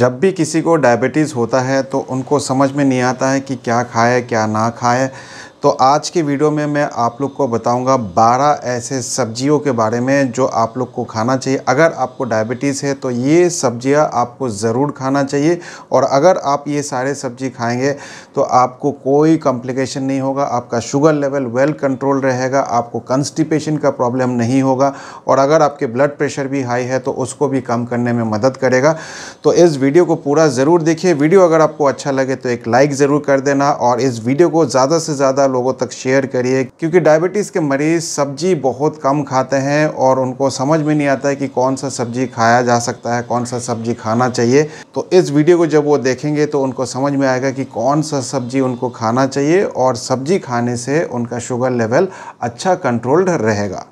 जब भी किसी को डायबिटीज़ होता है तो उनको समझ में नहीं आता है कि क्या खाए क्या ना खाए तो आज के वीडियो में मैं आप लोग को बताऊंगा 12 ऐसे सब्जियों के बारे में जो आप लोग को खाना चाहिए अगर आपको डायबिटीज़ है तो ये सब्जियां आपको ज़रूर खाना चाहिए और अगर आप ये सारे सब्जी खाएंगे तो आपको कोई कॉम्प्लिकेशन नहीं होगा आपका शुगर लेवल वेल कंट्रोल रहेगा आपको कंस्टिपेशन का प्रॉब्लम नहीं होगा और अगर आपके ब्लड प्रेशर भी हाई है तो उसको भी कम करने में मदद करेगा तो इस वीडियो को पूरा ज़रूर देखिए वीडियो अगर आपको अच्छा लगे तो एक लाइक ज़रूर कर देना और इस वीडियो को ज़्यादा से ज़्यादा लोगों तक शेयर करिए क्योंकि डायबिटीज़ के मरीज़ सब्जी बहुत कम खाते हैं और उनको समझ में नहीं आता है कि कौन सा सब्जी खाया जा सकता है कौन सा सब्जी खाना चाहिए तो इस वीडियो को जब वो देखेंगे तो उनको समझ में आएगा कि कौन सा सब्जी उनको खाना चाहिए और सब्जी खाने से उनका शुगर लेवल अच्छा कंट्रोल्ड रहेगा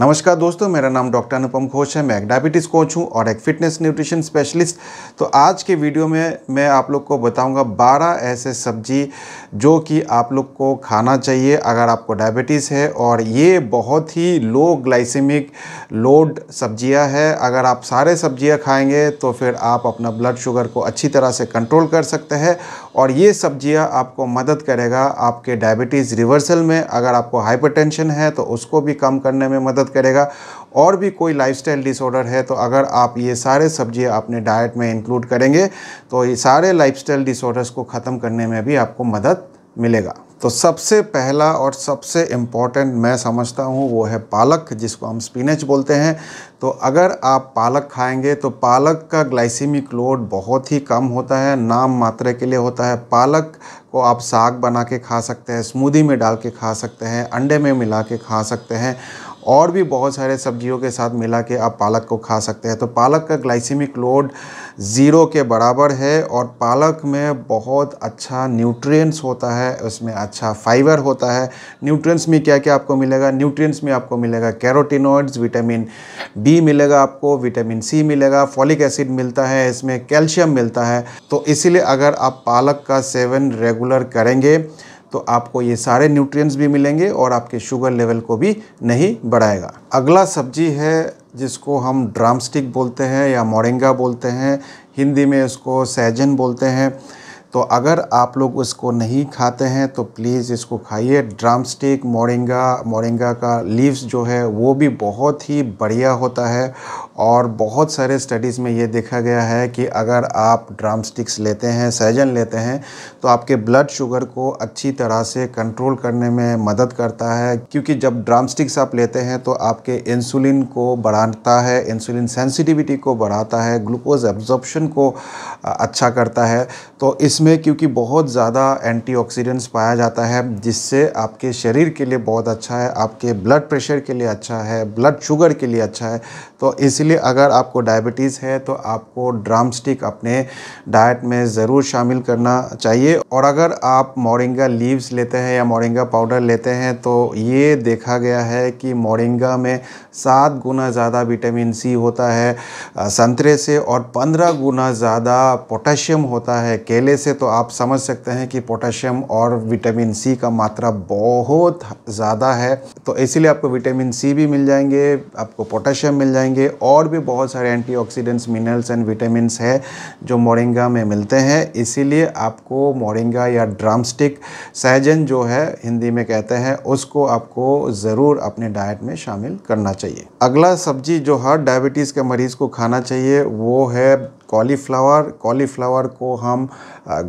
नमस्कार दोस्तों मेरा नाम डॉक्टर अनुपम घोष है मैं एक डायबिटीज़ कोच हूँ और एक फिटनेस न्यूट्रिशन स्पेशलिस्ट तो आज के वीडियो में मैं आप लोग को बताऊंगा 12 ऐसे सब्जी जो कि आप लोग को खाना चाहिए अगर आपको डायबिटीज़ है और ये बहुत ही लो ग्लाइसेमिक लोड सब्जियां है अगर आप सारे सब्जियां खाएंगे तो फिर आप अपना ब्लड शुगर को अच्छी तरह से कंट्रोल कर सकते हैं और ये सब्जियाँ आपको मदद करेगा आपके डायबिटीज़ रिवर्सल में अगर आपको हाइपरटेंशन है तो उसको भी कम करने में मदद करेगा और भी कोई लाइफस्टाइल डिसऑर्डर है तो अगर आप ये सारे सब्ज़ियाँ अपने डाइट में इंक्लूड करेंगे तो ये सारे लाइफस्टाइल डिसऑर्डर्स को ख़त्म करने में भी आपको मदद मिलेगा तो सबसे पहला और सबसे इम्पॉर्टेंट मैं समझता हूँ वो है पालक जिसको हम स्पिनच बोलते हैं तो अगर आप पालक खाएंगे तो पालक का ग्लाइसीमिक लोड बहुत ही कम होता है नाम मात्रा के लिए होता है पालक को आप साग बना के खा सकते हैं स्मूदी में डाल के खा सकते हैं अंडे में मिला के खा सकते हैं और भी बहुत सारे सब्जियों के साथ मिला के आप पालक को खा सकते हैं तो पालक का ग्लाइसिमिक लोड ज़ीरो के बराबर है और पालक में बहुत अच्छा न्यूट्रिएंट्स होता है उसमें अच्छा फाइबर होता है न्यूट्रिएंट्स में क्या क्या आपको मिलेगा न्यूट्रिएंट्स में आपको मिलेगा कैरोटिनॉइड्स विटामिन बी मिलेगा आपको विटामिन सी मिलेगा फॉलिक एसिड मिलता है इसमें कैल्शियम मिलता है तो इसीलिए अगर आप पालक का सेवन रेगुलर करेंगे तो आपको ये सारे न्यूट्रिएंट्स भी मिलेंगे और आपके शुगर लेवल को भी नहीं बढ़ाएगा अगला सब्जी है जिसको हम ड्राम स्टिक बोलते हैं या मोरिंगा बोलते हैं हिंदी में उसको सैजन बोलते हैं तो अगर आप लोग उसको नहीं खाते हैं तो प्लीज़ इसको खाइए ड्राम स्टिक मोरिंगा मोरिंगा का लीव्स जो है वो भी बहुत ही बढ़िया होता है और बहुत सारे स्टडीज़ में ये देखा गया है कि अगर आप ड्राम स्टिक्स लेते हैं सैजन लेते हैं तो आपके ब्लड शुगर को अच्छी तरह से कंट्रोल करने में मदद करता है क्योंकि जब ड्राम स्टिक्स आप लेते हैं तो आपके इंसुलिन को बढ़ाता है इंसुलिन सेंसिटिविटी को बढ़ाता है ग्लूकोज एब्जॉर्बशन को अच्छा करता है तो इसमें क्योंकि बहुत ज़्यादा एंटी पाया जाता है जिससे आपके शरीर के लिए बहुत अच्छा है आपके ब्लड प्रेशर के लिए अच्छा है ब्लड शुगर के लिए अच्छा है तो इसलिए इसलिए अगर आपको डायबिटीज़ है तो आपको ड्राम स्टिक अपने डाइट में ज़रूर शामिल करना चाहिए और अगर आप मोरिंगा लीव्स लेते हैं या मोरिंगा पाउडर लेते हैं तो ये देखा गया है कि मोरिंगा में सात गुना ज़्यादा विटामिन सी होता है संतरे से और पंद्रह गुना ज़्यादा पोटाशियम होता है केले से तो आप समझ सकते हैं कि पोटाशियम और विटामिन सी का मात्रा बहुत ज़्यादा है तो इसीलिए आपको विटामिन सी भी मिल जाएंगे आपको पोटाशियम मिल जाएंगे और और भी बहुत सारे एंटीऑक्सीडेंट्स मिनरल्स एंड विटामिन है जो मोरिंगा में मिलते हैं इसीलिए आपको मोरिंगा या ड्रामस्टिक सहजन जो है हिंदी में कहते हैं उसको आपको ज़रूर अपने डाइट में शामिल करना चाहिए अगला सब्जी जो हर डायबिटीज़ के मरीज़ को खाना चाहिए वो है कॉलीफ्लावर कॉलीफ्लावर को हम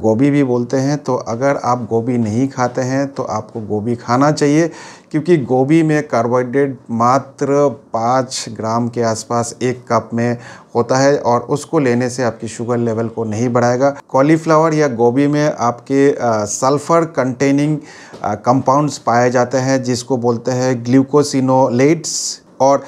गोभी भी बोलते हैं तो अगर आप गोभी नहीं खाते हैं तो आपको गोभी खाना चाहिए क्योंकि गोभी में कार्बोहाइड्रेट मात्र पाँच ग्राम के आसपास एक कप में होता है और उसको लेने से आपकी शुगर लेवल को नहीं बढ़ाएगा कॉलीफ्लावर या गोभी में आपके सल्फर कंटेनिंग कंपाउंड्स पाए जाते हैं जिसको बोलते हैं ग्लूकोसिनोलेट्स और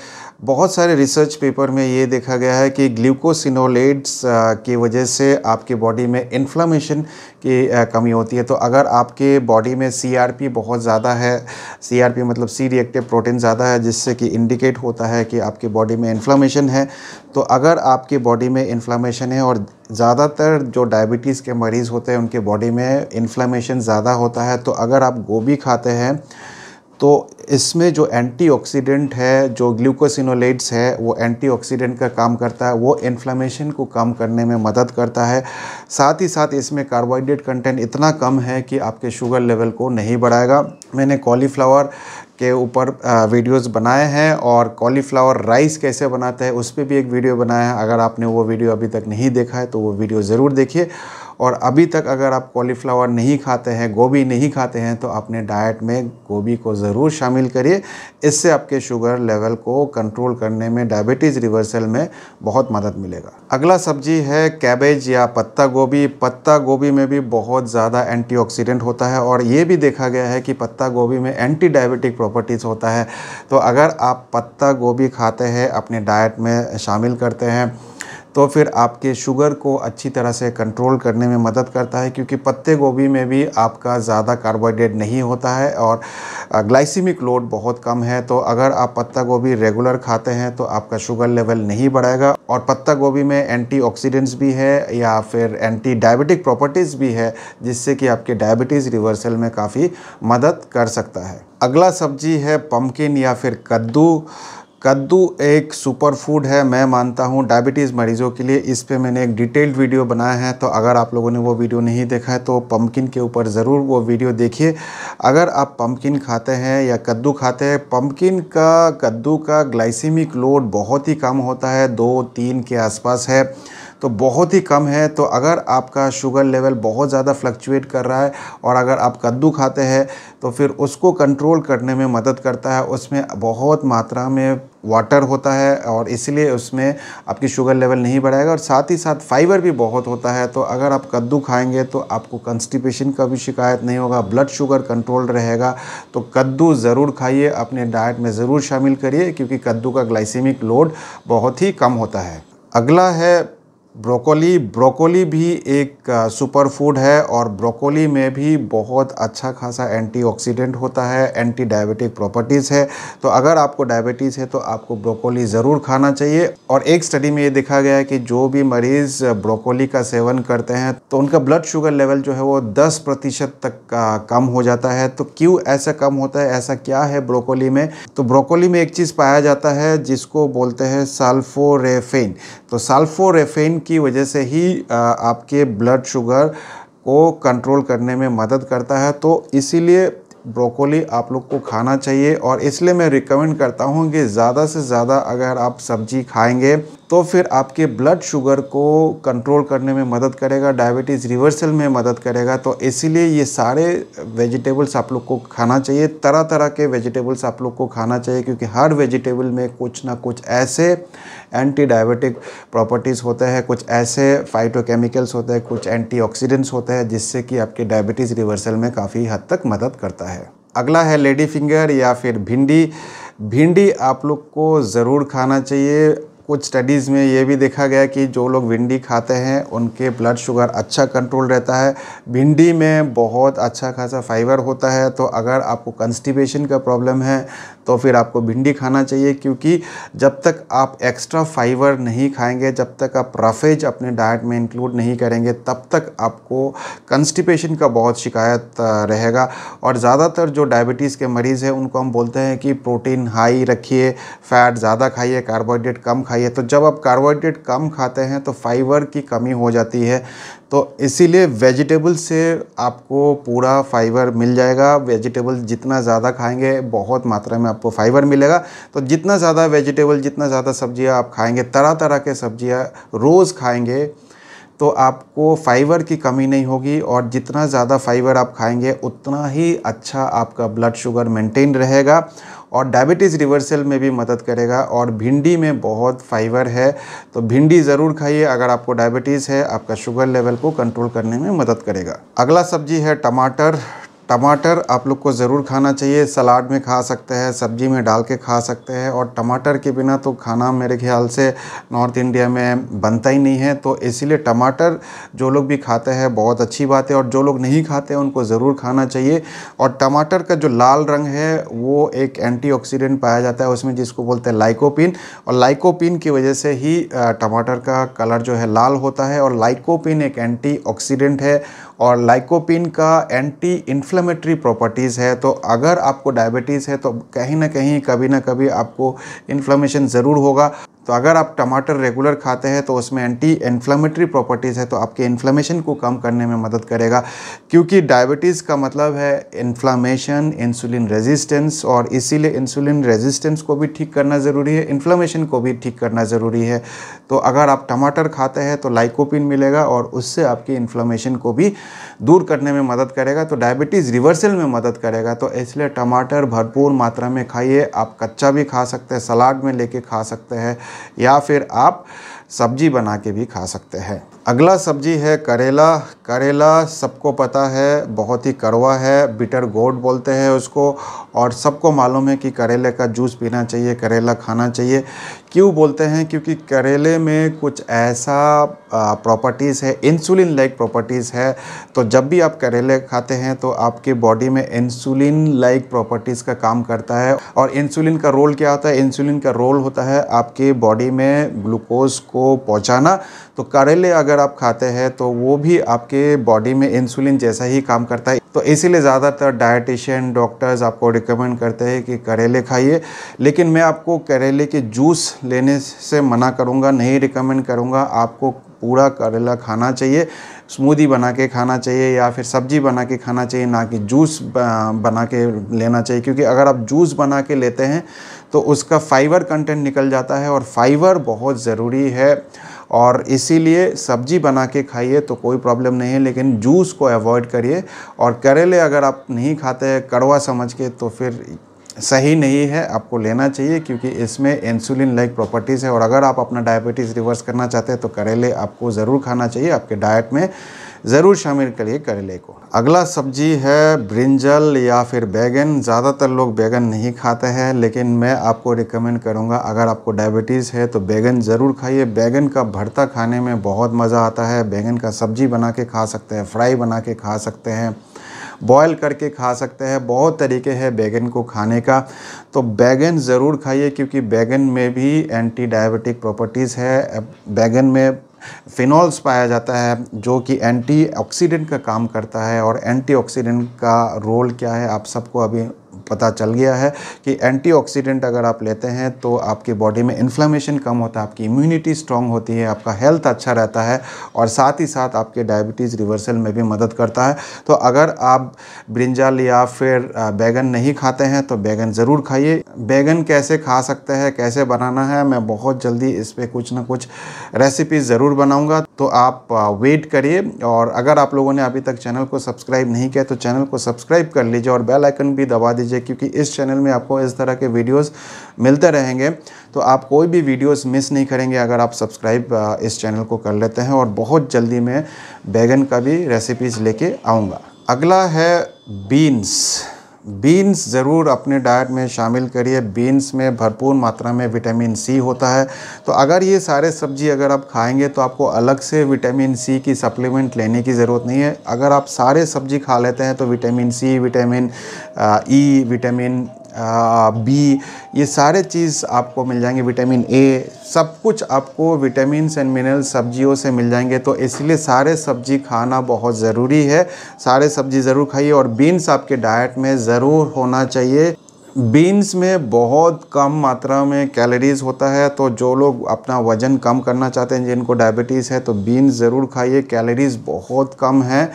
बहुत सारे रिसर्च पेपर में ये देखा गया है कि ग्लूकोसिनोलेट्स की वजह से आपके बॉडी में इन्फ्लामेशन की कमी होती है तो अगर आपके बॉडी में सी बहुत ज़्यादा है सी मतलब सी रिएक्टिव प्रोटीन ज़्यादा है जिससे कि इंडिकेट होता है कि आपके बॉडी में इन्फ्लामेशन है तो अगर आपके बॉडी में इन्फ्लामेशन है और ज़्यादातर जो डायबिटीज़ के मरीज़ होते हैं उनके बॉडी में इन्फ्लामेशन ज़्यादा होता है तो अगर आप गोभी खाते हैं तो इसमें जो एंटीऑक्सीडेंट है जो ग्लूकोसिनोलेट्स है वो एंटीऑक्सीडेंट का काम करता है वो इन्फ्लामेशन को कम करने में मदद करता है साथ ही साथ इसमें कार्बोहाइड्रेट कंटेंट इतना कम है कि आपके शुगर लेवल को नहीं बढ़ाएगा मैंने कॉलीफ्लावर के ऊपर वीडियोस बनाए हैं और कॉलीफ्लावर राइस कैसे बनाते हैं उस पर भी एक वीडियो बनाया है अगर आपने वो वीडियो अभी तक नहीं देखा है तो वो वीडियो ज़रूर देखिए और अभी तक अगर आप कॉलीफ्लावर नहीं खाते हैं गोभी नहीं खाते हैं तो अपने डाइट में गोभी को ज़रूर शामिल करिए इससे आपके शुगर लेवल को कंट्रोल करने में डायबिटीज़ रिवर्सल में बहुत मदद मिलेगा अगला सब्जी है कैबेज या पत्ता गोभी पत्ता गोभी में भी बहुत ज़्यादा एंटी होता है और ये भी देखा गया है कि पत्ता गोभी में एंटी डायबिटिक प्रॉपर्टीज़ होता है तो अगर आप पत्ता गोभी खाते हैं अपने डाइट में शामिल करते हैं तो फिर आपके शुगर को अच्छी तरह से कंट्रोल करने में मदद करता है क्योंकि पत्ते गोभी में भी आपका ज़्यादा कार्बोहाइड्रेट नहीं होता है और ग्लाइसिमिक लोड बहुत कम है तो अगर आप पत्ता गोभी रेगुलर खाते हैं तो आपका शुगर लेवल नहीं बढ़ेगा और पत्ता गोभी में एंटी भी है या फिर एंटी डायबिटिक प्रॉपर्टीज़ भी है जिससे कि आपके डायबिटीज़ रिवर्सल में काफ़ी मदद कर सकता है अगला सब्जी है पम्पकिन या फिर कद्दू कद्दू एक सुपर फूड है मैं मानता हूँ डायबिटीज़ मरीज़ों के लिए इस पर मैंने एक डिटेल्ड वीडियो बनाया है तो अगर आप लोगों ने वो वीडियो नहीं देखा है तो पम्पकिन के ऊपर ज़रूर वो वीडियो देखिए अगर आप पम्पकिन खाते हैं या कद्दू खाते हैं पम्पकिन का कद्दू का ग्लाइसिमिक लोड बहुत ही कम होता है दो तीन के आसपास है तो बहुत ही कम है तो अगर आपका शुगर लेवल बहुत ज़्यादा फ्लक्चुएट कर रहा है और अगर आप कद्दू खाते हैं तो फिर उसको कंट्रोल करने में मदद करता है उसमें बहुत मात्रा में वाटर होता है और इसलिए उसमें आपकी शुगर लेवल नहीं बढ़ाएगा और साथ ही साथ फाइबर भी बहुत होता है तो अगर आप कद्दू खाएंगे तो आपको कंस्टिपेशन का भी शिकायत नहीं होगा ब्लड शुगर कंट्रोल रहेगा तो कद्दू ज़रूर खाइए अपने डाइट में ज़रूर शामिल करिए क्योंकि कद्दू का ग्लाइसेमिक लोड बहुत ही कम होता है अगला है ब्रोकोली ब्रोकोली भी एक सुपर फूड है और ब्रोकोली में भी बहुत अच्छा खासा एंटीऑक्सीडेंट होता है एंटी डायबिटिक प्रॉपर्टीज़ है तो अगर आपको डायबिटीज़ है तो आपको ब्रोकोली ज़रूर खाना चाहिए और एक स्टडी में ये देखा गया है कि जो भी मरीज़ ब्रोकोली का सेवन करते हैं तो उनका ब्लड शुगर लेवल जो है वो दस प्रतिशत तक का कम हो जाता है तो क्यों ऐसा कम होता है ऐसा क्या है ब्रोकोली में तो ब्रोकोली में एक चीज़ पाया जाता है जिसको बोलते हैं साल्फोरेफेन तो साल्फोरेफेन की वजह से ही आपके ब्लड शुगर को कंट्रोल करने में मदद करता है तो इसीलिए ब्रोकोली आप लोग को खाना चाहिए और इसलिए मैं रिकमेंड करता हूँ कि ज़्यादा से ज़्यादा अगर आप सब्जी खाएंगे तो फिर आपके ब्लड शुगर को कंट्रोल करने में मदद करेगा डायबिटीज़ रिवर्सल में मदद करेगा तो इसीलिए ये सारे वेजिटेबल्स आप लोग को खाना चाहिए तरह तरह के वेजिटेबल्स आप लोग को खाना चाहिए क्योंकि हर वेजिटेबल में कुछ ना कुछ ऐसे एंटी डायबिटिक प्रॉपर्टीज़ होते हैं कुछ ऐसे फाइटोकेमिकल्स होते हैं कुछ ऑक्सीडेंट्स होते हैं जिससे कि आपके डायबिटीज़ रिवर्सल में काफ़ी हद तक मदद करता है अगला है लेडी फिंगर या फिर भिंडी भिंडी आप लोग को ज़रूर खाना चाहिए कुछ स्टडीज़ में ये भी देखा गया कि जो लोग भिंडी खाते हैं उनके ब्लड शुगर अच्छा कंट्रोल रहता है भिंडी में बहुत अच्छा खासा फाइबर होता है तो अगर आपको कंस्टिपेशन का प्रॉब्लम है तो फिर आपको भिंडी खाना चाहिए क्योंकि जब तक आप एक्स्ट्रा फाइबर नहीं खाएंगे जब तक आप रफेज अपने डाइट में इंक्लूड नहीं करेंगे तब तक आपको कंस्टिपेशन का बहुत शिकायत रहेगा और ज़्यादातर जो डायबिटीज़ के मरीज़ हैं उनको हम बोलते हैं कि प्रोटीन हाई रखिए फैट ज़्यादा खाइए कार्बोहाइड्रेट कम खाइए हाई है तो जब आप कार्बोहाइड्रेट कम खाते हैं तो फाइबर की कमी हो जाती है तो इसीलिए वेजिटेबल से आपको पूरा फाइबर मिल जाएगा वेजिटेबल जितना ज़्यादा खाएंगे बहुत मात्रा में आपको फाइबर मिलेगा तो जितना ज़्यादा वेजिटेबल जितना ज़्यादा सब्जियां आप खाएंगे तरह तरह के सब्जियां रोज़ खाएंगे तो आपको फाइबर की कमी नहीं होगी और जितना ज़्यादा फाइबर आप खाएंगे उतना ही अच्छा आपका ब्लड शुगर मेंटेन रहेगा और डायबिटीज़ रिवर्सल में भी मदद करेगा और भिंडी में बहुत फाइबर है तो भिंडी ज़रूर खाइए अगर आपको डायबिटीज़ है आपका शुगर लेवल को कंट्रोल करने में मदद करेगा अगला सब्जी है टमाटर टमाटर आप लोग को ज़रूर खाना चाहिए सलाद में खा सकते हैं सब्जी में डाल के खा सकते हैं और टमाटर के बिना तो खाना मेरे ख्याल से नॉर्थ इंडिया में बनता ही नहीं है तो इसीलिए टमाटर जो लोग भी खाते हैं बहुत अच्छी बात है और जो लोग नहीं खाते हैं उनको ज़रूर खाना चाहिए और टमाटर का जो लाल रंग है वो एक एंटी पाया जाता है उसमें जिसको बोलते हैं लाइकोपिन और लाइकोपिन की वजह से ही टमाटर का कलर जो है लाल होता है और लाइकोपिन एक एंटी है और लाइकोपिन का एंटी इन्फ्लेमेटरी प्रॉपर्टीज़ है तो अगर आपको डायबिटीज़ है तो कहीं ना कहीं कभी ना कभी आपको इन्फ्लेमेशन ज़रूर होगा तो अगर आप टमाटर रेगुलर खाते हैं तो उसमें एंटी इन्फ्लामेटरी प्रॉपर्टीज़ है तो आपके इन्फ्लामेशन को कम करने में मदद करेगा क्योंकि डायबिटीज़ का मतलब है इन्फ्लामेशन इंसुलिन रेजिस्टेंस और इसीलिए इंसुलिन रेजिस्टेंस को भी ठीक करना ज़रूरी है इन्फ्लामेशन को भी ठीक करना ज़रूरी है तो अगर आप टमाटर खाते हैं तो लाइकोपिन मिलेगा और उससे आपकी इन्फ्लामेशन को भी दूर करने में मदद करेगा तो डायबिटीज़ रिवर्सल में मदद करेगा तो इसलिए टमाटर भरपूर मात्रा में खाइए आप कच्चा भी खा सकते हैं सलाद में लेके खा सकते हैं या फिर आप सब्जी बना के भी खा सकते हैं अगला सब्जी है करेला करेला सबको पता है बहुत ही कड़वा है बिटर गोड बोलते हैं उसको और सबको मालूम है कि करेले का जूस पीना चाहिए करेला खाना चाहिए क्यों बोलते हैं क्योंकि करेले में कुछ ऐसा प्रॉपर्टीज़ है इंसुलिन लाइक प्रॉपर्टीज़ है तो जब भी आप करेले खाते हैं तो आपके बॉडी में इंसुलिन लाइक प्रॉपर्टीज़ का काम करता है और इंसुलिन का रोल क्या होता है इंसुलिन का रोल होता है आपके बॉडी में ग्लूकोज को पहुँचाना तो करेले अगर अगर आप खाते हैं तो वो भी आपके बॉडी में इंसुलिन जैसा ही काम करता है तो इसीलिए ज़्यादातर डायटिशियन डॉक्टर्स आपको रिकमेंड करते हैं कि करेले खाइए लेकिन मैं आपको करेले के जूस लेने से मना करूँगा नहीं रिकमेंड करूँगा आपको पूरा करेला खाना चाहिए स्मूदी बना के खाना चाहिए या फिर सब्जी बना के खाना चाहिए ना कि जूस बना के लेना चाहिए क्योंकि अगर आप जूस बना के लेते हैं तो उसका फाइबर कंटेंट निकल जाता है और फाइबर बहुत ज़रूरी है और इसीलिए सब्जी बना के खाइए तो कोई प्रॉब्लम नहीं है लेकिन जूस को अवॉइड करिए और करेले अगर आप नहीं खाते हैं कड़वा समझ के तो फिर सही नहीं है आपको लेना चाहिए क्योंकि इसमें इंसुलिन लाइक प्रॉपर्टीज़ है और अगर आप अपना डायबिटीज़ रिवर्स करना चाहते हैं तो करेले आपको ज़रूर खाना चाहिए आपके डाइट में ज़रूर शामिल करिए करेले को अगला सब्जी है ब्रिंजल या फिर बैगन ज़्यादातर लोग बैगन नहीं खाते हैं लेकिन मैं आपको रिकमेंड करूँगा अगर आपको डायबिटीज़ है तो बैगन ज़रूर खाइए बैगन का भरता खाने में बहुत मज़ा आता है बैगन का सब्जी बना के खा सकते हैं फ्राई बना के खा सकते हैं बॉयल करके खा सकते हैं बहुत तरीके हैं बैगन को खाने का तो बैगन ज़रूर खाइए क्योंकि बैगन में भी एंटी डायबिटिक प्रॉपर्टीज़ है बैगन में फिनॉल्स पाया जाता है जो कि एंटीऑक्सीडेंट का काम करता है और एंटीऑक्सीडेंट का रोल क्या है आप सबको अभी पता चल गया है कि एंटीऑक्सीडेंट अगर आप लेते हैं तो आपके बॉडी में इन्फ्लामेशन कम होता है आपकी इम्यूनिटी स्ट्रांग होती है आपका हेल्थ अच्छा रहता है और साथ ही साथ आपके डायबिटीज़ रिवर्सल में भी मदद करता है तो अगर आप ब्रिंजल या फिर बैगन नहीं खाते हैं तो बैगन ज़रूर खाइए बैगन कैसे खा सकते हैं कैसे बनाना है मैं बहुत जल्दी इस पर कुछ ना कुछ रेसिपी ज़रूर बनाऊँगा तो आप वेट करिए और अगर आप लोगों ने अभी तक चैनल को सब्सक्राइब नहीं किया तो चैनल को सब्सक्राइब कर लीजिए और बेल आइकन भी दबा दीजिए क्योंकि इस चैनल में आपको इस तरह के वीडियोस मिलते रहेंगे तो आप कोई भी वीडियोस मिस नहीं करेंगे अगर आप सब्सक्राइब इस चैनल को कर लेते हैं और बहुत जल्दी मैं बैगन का भी रेसिपीज़ लेके आऊँगा अगला है बीन्स बीन्स ज़रूर अपने डाइट में शामिल करिए बीन्स में भरपूर मात्रा में विटामिन सी होता है तो अगर ये सारे सब्जी अगर आप खाएंगे तो आपको अलग से विटामिन सी की सप्लीमेंट लेने की ज़रूरत नहीं है अगर आप सारे सब्जी खा लेते हैं तो vitamin C vitamin E vitamin B ये सारे चीज़ आपको मिल जाएंगे विटामिन ए सब कुछ आपको विटामिन एंड मिनरल सब्जियों से मिल जाएंगे तो इसलिए सारे सब्जी खाना बहुत ज़रूरी है सारे सब्जी ज़रूर खाइए और बीन्स आपके डाइट में ज़रूर होना चाहिए बीन्स में बहुत कम मात्रा में कैलोरीज होता है तो जो लोग अपना वज़न कम करना चाहते हैं जिनको डायबिटीज़ है तो बीन्स ज़रूर खाइए कैलोरीज बहुत कम है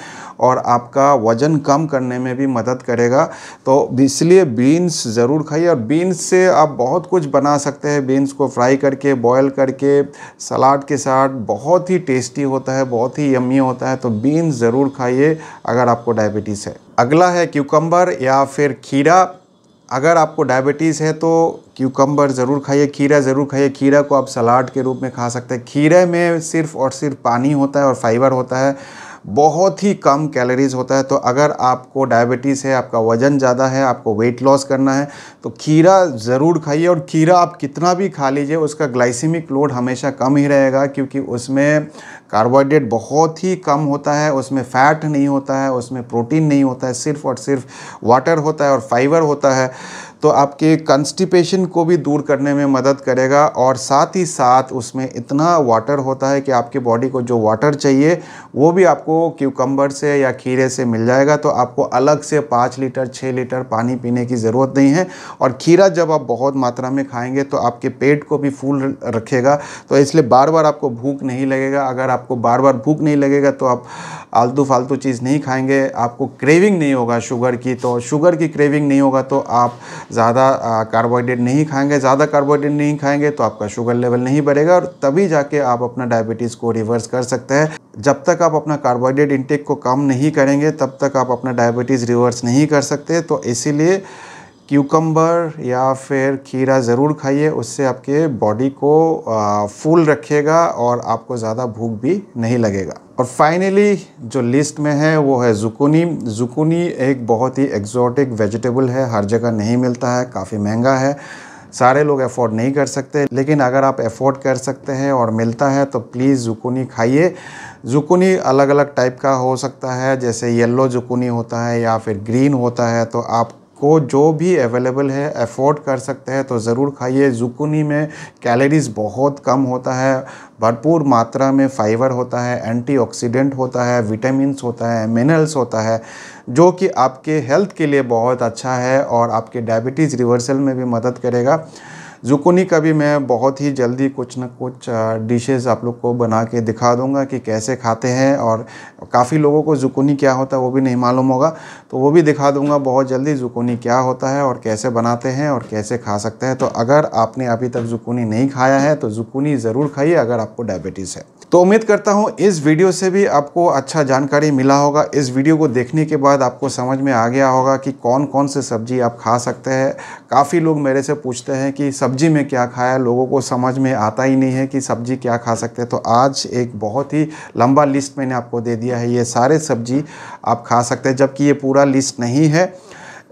और आपका वज़न कम करने में भी मदद करेगा तो इसलिए बीन्स ज़रूर खाइए और बीन्स से आप बहुत कुछ बना सकते हैं बीन्स को फ्राई करके बॉयल करके सलाद के साथ बहुत ही टेस्टी होता है बहुत ही यम्मी होता है तो बीन्स ज़रूर खाइए अगर आपको डायबिटीज़ है अगला है क्यूकम्बर या फिर खीरा अगर आपको डायबिटीज़ है तो क्यूकम्बर ज़रूर खाइए खीरा ज़रूर खाइए खीरा को आप सलाद के रूप में खा सकते हैं खीरे में सिर्फ़ और सिर्फ पानी होता है और फाइबर होता है बहुत ही कम कैलोरीज़ होता है तो अगर आपको डायबिटीज़ है आपका वज़न ज़्यादा है आपको वेट लॉस करना है तो खीरा ज़रूर खाइए और खीरा आप कितना भी खा लीजिए उसका ग्लाइसिमिक लोड हमेशा कम ही रहेगा क्योंकि उसमें कार्बोहाइड्रेट बहुत ही कम होता है उसमें फ़ैट नहीं होता है उसमें प्रोटीन नहीं होता है सिर्फ़ और सिर्फ वाटर होता है और फाइबर होता है तो आपके कंस्टिपेशन को भी दूर करने में मदद करेगा और साथ ही साथ उसमें इतना वाटर होता है कि आपके बॉडी को जो वाटर चाहिए वो भी आपको क्यूकम्बर से या खीरे से मिल जाएगा तो आपको अलग से पाँच लीटर छः लीटर पानी पीने की ज़रूरत नहीं है और खीरा जब आप बहुत मात्रा में खाएंगे तो आपके पेट को भी फूल रखेगा तो इसलिए बार बार आपको भूख नहीं लगेगा अगर आपको बार बार भूख नहीं लगेगा तो आप आलतू फालतू चीज़ नहीं खाएंगे आपको क्रेविंग नहीं होगा शुगर की तो शुगर की क्रेविंग नहीं होगा तो आप ज़्यादा कार्बोहाइड्रेट नहीं खाएंगे ज़्यादा कार्बोहाइड्रेट नहीं खाएंगे तो आपका शुगर लेवल नहीं बढ़ेगा और तभी जाके आप अपना डायबिटीज़ को रिवर्स कर सकते हैं जब तक आप अपना कार्बोहाइड्रेट इंटेक को कम नहीं करेंगे तब तक आप अपना डायबिटीज़ रिवर्स नहीं कर सकते तो इसीलिए क्यूकम्बर या फिर खीरा ज़रूर खाइए उससे आपके बॉडी को फुल रखेगा और आपको ज़्यादा भूख भी नहीं लगेगा और फाइनली जो लिस्ट में है वो है जुकुनी जुकुनी एक बहुत ही एक्जॉटिक वेजिटेबल है हर जगह नहीं मिलता है काफ़ी महंगा है सारे लोग अफोर्ड नहीं कर सकते लेकिन अगर आप अफोर्ड कर सकते हैं और मिलता है तो प्लीज़ जुकुनी खाइए जुकुनी अलग अलग टाइप का हो सकता है जैसे येलो जुकुनी होता है या फिर ग्रीन होता है तो आप को जो भी अवेलेबल है अफोर्ड कर सकते हैं तो ज़रूर खाइए जुकुनी में कैलोरीज बहुत कम होता है भरपूर मात्रा में फाइबर होता है एंटीऑक्सीडेंट होता है विटामिन होता है मिनरल्स होता है जो कि आपके हेल्थ के लिए बहुत अच्छा है और आपके डायबिटीज़ रिवर्सल में भी मदद करेगा जुकुनी का भी मैं बहुत ही जल्दी कुछ ना कुछ डिशेस आप लोग को बना के दिखा दूंगा कि कैसे खाते हैं और काफ़ी लोगों को जुकुनी क्या होता है वो भी नहीं मालूम होगा तो वो भी दिखा दूंगा बहुत जल्दी जुकुनी क्या होता है और कैसे बनाते हैं और कैसे खा सकते हैं तो अगर आपने अभी तक जुकुनी नहीं खाया है तो जुकुनी ज़रूर खाइए अगर आपको डायबिटीज़ है तो उम्मीद करता हूँ इस वीडियो से भी आपको अच्छा जानकारी मिला होगा इस वीडियो को देखने के बाद आपको समझ में आ गया होगा कि कौन कौन से सब्जी आप खा सकते हैं काफ़ी लोग मेरे से पूछते हैं कि सब्जी में क्या खाया लोगों को समझ में आता ही नहीं है कि सब्जी क्या खा सकते हैं तो आज एक बहुत ही लंबा लिस्ट मैंने आपको दे दिया है ये सारे सब्जी आप खा सकते हैं जबकि ये पूरा लिस्ट नहीं है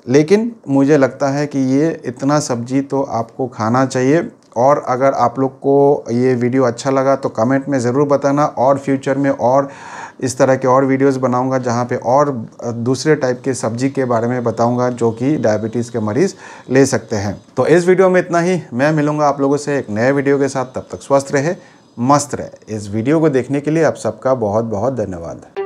लेकिन मुझे लगता है कि ये इतना सब्जी तो आपको खाना चाहिए और अगर आप लोग को ये वीडियो अच्छा लगा तो कमेंट में ज़रूर बताना और फ्यूचर में और इस तरह के और वीडियोस बनाऊंगा जहाँ पे और दूसरे टाइप के सब्जी के बारे में बताऊंगा जो कि डायबिटीज़ के मरीज़ ले सकते हैं तो इस वीडियो में इतना ही मैं मिलूंगा आप लोगों से एक नए वीडियो के साथ तब तक स्वस्थ रहे मस्त रहे इस वीडियो को देखने के लिए आप सबका बहुत बहुत धन्यवाद